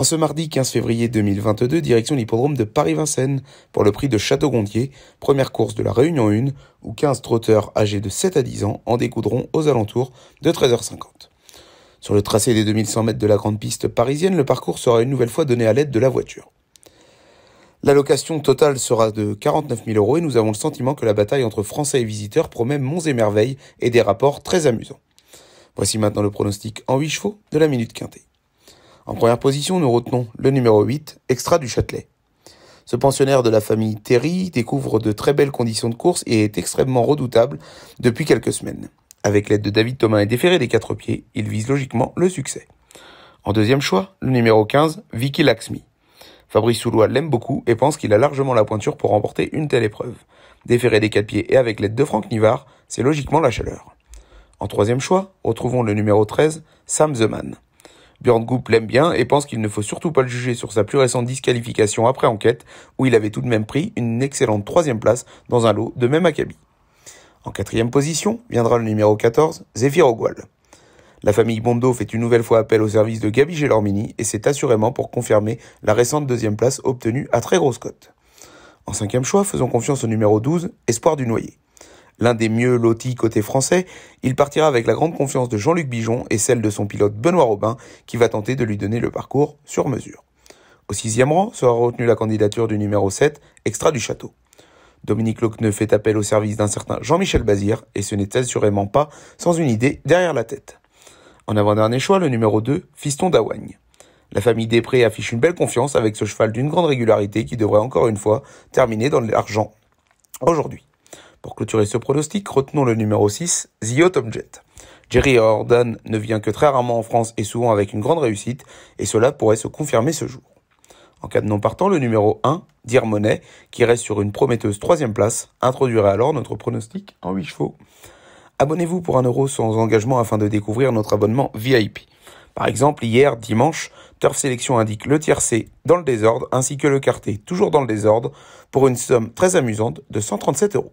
En ce mardi 15 février 2022, direction l'hippodrome de Paris-Vincennes pour le prix de château gondier première course de la Réunion 1, où 15 trotteurs âgés de 7 à 10 ans en découdront aux alentours de 13h50. Sur le tracé des 2100 mètres de la grande piste parisienne, le parcours sera une nouvelle fois donné à l'aide de la voiture. L'allocation totale sera de 49 000 euros et nous avons le sentiment que la bataille entre Français et visiteurs promet monts et merveilles et des rapports très amusants. Voici maintenant le pronostic en 8 chevaux de la Minute Quintée. En première position, nous retenons le numéro 8, Extra du Châtelet. Ce pensionnaire de la famille Terry découvre de très belles conditions de course et est extrêmement redoutable depuis quelques semaines. Avec l'aide de David Thomas et déféré des quatre pieds, il vise logiquement le succès. En deuxième choix, le numéro 15, Vicky Laxmi. Fabrice Soulois l'aime beaucoup et pense qu'il a largement la pointure pour remporter une telle épreuve. Déféré des quatre pieds et avec l'aide de Franck Nivard, c'est logiquement la chaleur. En troisième choix, retrouvons le numéro 13, Sam The Man. Björn Goop l'aime bien et pense qu'il ne faut surtout pas le juger sur sa plus récente disqualification après enquête, où il avait tout de même pris une excellente troisième place dans un lot de même acabit. En quatrième position viendra le numéro 14, Zephyr Ogwal. La famille Bondo fait une nouvelle fois appel au service de Gabi Gelormini et c'est assurément pour confirmer la récente deuxième place obtenue à très grosse cote. En cinquième choix, faisons confiance au numéro 12, Espoir du Noyer. L'un des mieux lotis côté français, il partira avec la grande confiance de Jean-Luc Bijon et celle de son pilote Benoît Robin, qui va tenter de lui donner le parcours sur mesure. Au sixième rang sera retenue la candidature du numéro 7, Extra du Château. Dominique Locneux fait appel au service d'un certain Jean-Michel Bazir, et ce n'est assurément pas sans une idée derrière la tête. En avant-dernier choix, le numéro 2, Fiston d'Awagne. La famille Després affiche une belle confiance avec ce cheval d'une grande régularité qui devrait encore une fois terminer dans l'argent aujourd'hui. Pour clôturer ce pronostic, retenons le numéro 6, The Autumn Jerry Hordan ne vient que très rarement en France et souvent avec une grande réussite, et cela pourrait se confirmer ce jour. En cas de non partant, le numéro 1, Dire Monet, qui reste sur une prometteuse troisième place, introduirait alors notre pronostic en 8 chevaux. Abonnez-vous pour un euro sans engagement afin de découvrir notre abonnement VIP. Par exemple, hier, dimanche, Turf Sélection indique le tiercé dans le désordre ainsi que le quarté toujours dans le désordre pour une somme très amusante de 137 euros.